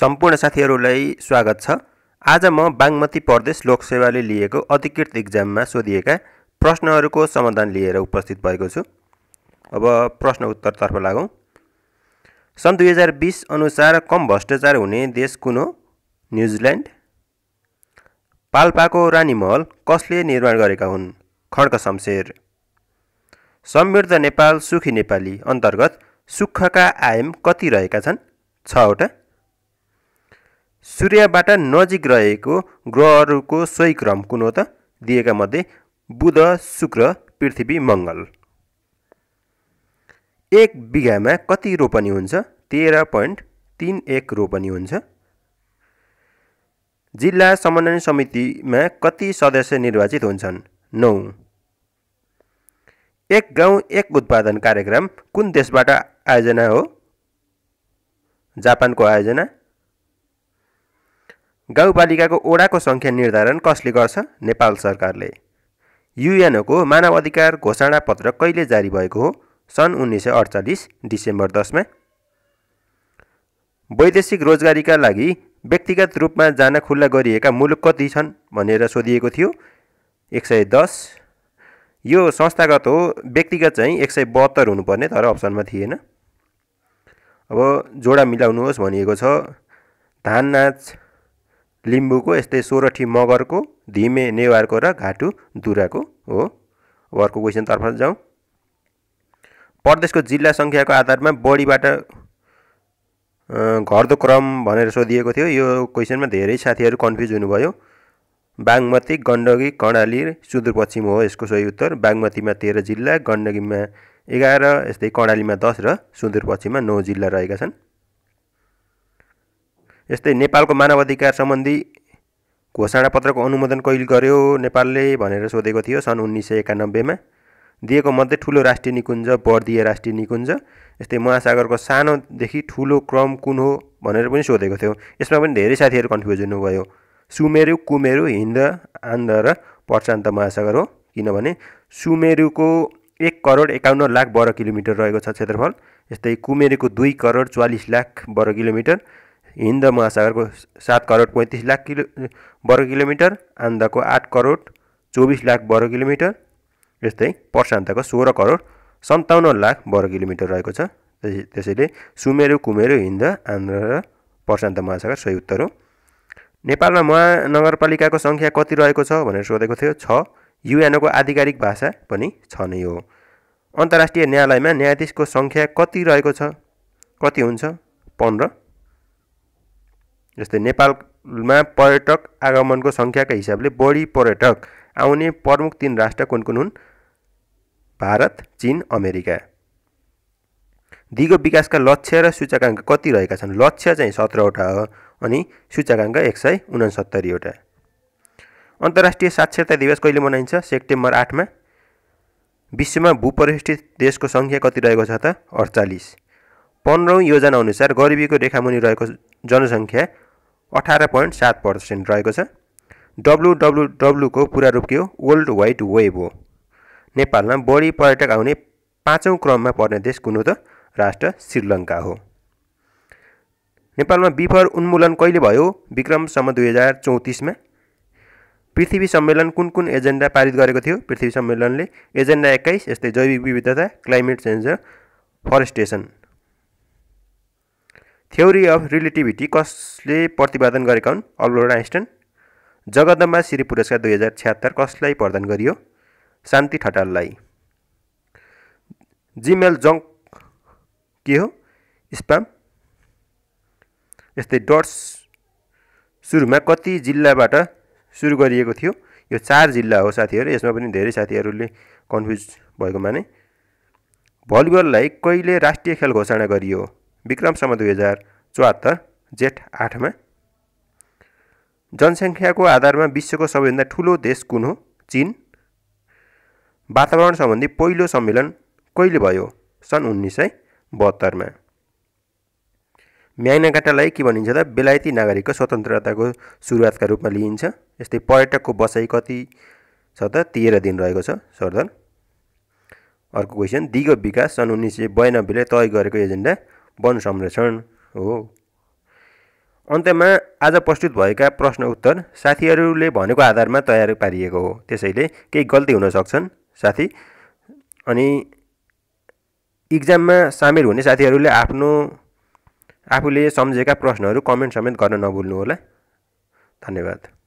सम्पूर्ण साथीहरूलाई स्वागत छ आज म बागमती प्रदेश लोकसेवाले लिएको अधिकृत इक्जाममा सोधिएका प्रश्नहरूको समाधान लिएर उपस्थित भएको छु अब प्रश्न उत्तरतर्फ लागौँ सन् दुई हजार बिस अनुसार कम भ्रष्टाचार हुने देश कुन हो न्युजिल्यान्ड पाल्पाको रानी महल कसले निर्माण गरेका हुन् खड्क शमशेर समृद्ध नेपाल सुखी नेपाली अन्तर्गत सुखका आयम कति रहेका छन् छवटा सूर्यबाट नजिक रहेको ग्रहहरूको सही क्रम कुन हो त दिएका मध्ये बुध शुक्र पृथ्वी मङ्गल एक बिघामा कति रोपनी हुन्छ तेह्र पोइन्ट तिन एक रोपनी हुन्छ जिल्ला समन्वय समितिमा कति सदस्य निर्वाचित हुन्छन् नौ एक गाउँ एक उत्पादन कार्यक्रम कुन देशबाट आयोजना हो जापानको आयोजना गाउँपालिकाको ओडाको सङ्ख्या निर्धारण कसले गर्छ नेपाल सरकारले युएनओको मानव अधिकार घोषणा पत्र कहिले जारी भएको हो सन् उन्नाइस सय अडचालिस डिसेम्बर दसमा वैदेशिक रोजगारीका लागि व्यक्तिगत रूपमा जान खुल्ला गरिएका मुलुक कति छन् भनेर सोधिएको थियो एक सय दस यो संस्थागत हो व्यक्तिगत चाहिँ एक सय बहत्तर हुनुपर्ने तर अप्सनमा थिएन अब जोडा मिलाउनुहोस् भनिएको छ धान नाच लिम्बूको यस्तै सोरठी मगरको धिमे नेवारको र घाटु दुराको हो अब अर्को क्वेसनतर्फ जाउँ प्रदेशको जिल्ला सङ्ख्याको आधारमा बढीबाट घट्दो क्रम भनेर सोधिएको थियो यो क्वेसनमा धेरै साथीहरू कन्फ्युज हुनुभयो बागमती गण्डकी कर्णाली सुदूरपश्चिम हो यसको सही उत्तर बागमतीमा तेह्र जिल्ला गण्डकीमा एघार यस्तै कर्णालीमा दस र सुदूरपश्चिममा नौ जिल्ला रहेका छन् यस्तै नेपालको मानवाधिकार सम्बन्धी घोषणापत्रको अनुमोदन कहिले गर्यो नेपालले भनेर सोधेको थियो सन् उन्नाइस सय एकानब्बेमा दिएको मध्ये ठुलो राष्ट्रिय निकुञ्ज बर्दिया राष्ट्रिय निकुञ्ज यस्तै महासागरको सानोदेखि ठुलो क्रम कुन हो भनेर पनि सोधेको थियो यसमा पनि धेरै साथीहरू कन्फ्युजन हुनुभयो सुमेरु कुमेरु हिन्द आन्ध र प्रशान्त महासागर हो किनभने सुमेरुको एक करोड एकाउन्न लाख वर्ग किलोमिटर रहेको छ क्षेत्रफल यस्तै कुमेरुको दुई करोड चालिस लाख वर्ग किलोमिटर हिन्द महासागरको सात करोड पैँतिस लाख किलो वर्ग किलोमिटर आन्धाको आठ करोड चौबिस लाख वर्ग किलोमिटर यस्तै प्रशान्तको सोह्र करोड सन्ताउन्न लाख वर्ग किलोमिटर रहेको छ त्यसैले सुमेरु कुमेरु हिन्द आन्ध्र र प्रशान्त महासागर सही उत्तर हो नेपालमा महानगरपालिकाको सङ्ख्या कति रहेको छ भनेर सोधेको थियो छ युएनओको आधिकारिक भाषा पनि छ नै हो अन्तर्राष्ट्रिय न्यायालयमा न्यायाधीशको सङ्ख्या कति रहेको छ कति हुन्छ पन्ध्र जस्तै नेपालमा पर्यटक आगमनको सङ्ख्याका हिसाबले बढी पर्यटक आउने प्रमुख तिन राष्ट्र कुन कुन हुन् भारत चिन अमेरिका दिगो विकासका लक्ष्य र सूचकाङ्क कति रहेका छन् लक्ष्य चाहिँ सत्रवटा हो अनि सूचकाङ्क एक सय उनासत्तरीवटा अन्तर्राष्ट्रिय साक्षरता दिवस कहिले मनाइन्छ सेप्टेम्बर आठमा विश्वमा भूपरिष्ठित देशको सङ्ख्या कति रहेको छ त अडचालिस पन्ध्रौँ योजना अनुसार गरिबीको रेखामुनि रहेको जनसङ्ख्या अठार पोइन्ट सात पर्सेन्ट रहेको छ डब्लुडब्लुडब्लुको पुरा रूप के हो वर्ल्ड वाइड वेब हो नेपालमा बढी पर्यटक आउने पाँचौँ क्रममा पर्ने देश कुन हो त राष्ट्र श्रीलङ्का हो नेपालमा विफर उन्मूलन कहिले भयो विक्रमसम्म दुई हजार चौतिसमा पृथ्वी सम्मेलन कुन कुन एजेन्डा पारित गरेको थियो पृथ्वी सम्मेलनले एजेन्डा एक्काइस यस्तै जैविक विविधता क्लाइमेट चेन्ज र फरेस्टेसन थ्योरी अफ रिलेटिभिटी कसले प्रतिपादन गरेका हुन् अल्बर्ट आइन्स्टन जगदम्बा श्री पुरस्कार दुई हजार छ्यात्तर कसलाई प्रदान गरियो शान्ति ठटाललाई जिमेल जङ्क के हो स्पाम यस्तै डट्स सुरुमा कति जिल्लाबाट सुरु गरिएको थियो यो चार जिल्ला हो साथीहरू यसमा पनि धेरै साथीहरूले कन्फ्युज भएको माने भलिबललाई कहिले राष्ट्रिय खेल घोषणा गरियो विक्रमसम्म दुई हजार चौहत्तर जेठ आठमा जनसङ्ख्याको आधारमा विश्वको सबैभन्दा ठुलो देश कुन हो चिन वातावरण सम्बन्धी पहिलो सम्मेलन कहिले भयो सन् उन्नाइस सय बहत्तरमा म्याङ्नाकाटालाई के भनिन्छ त बेलायती नागरिकको स्वतन्त्रताको सुरुवातका रूपमा लिइन्छ यस्तै पर्यटकको बसाइ कति छ त तेह्र दिन रहेको छ सर्दन अर्को क्वेसन दिगो विकास सन् उन्नाइस सय बयानब्बेले तय गरेको एजेन्डा वन संरक्षण हो अन्त्यमा आज प्रस्तुत भएका प्रश्न उत्तर साथीहरूले भनेको आधारमा तयार पारिएको हो त्यसैले केही गल्ती हुन सक्छन् साथी अनि इक्जाममा सामेल हुने साथीहरूले आफ्नो आफूले सम्झेका प्रश्नहरू कमेन्ट समेत गर्न होला धन्यवाद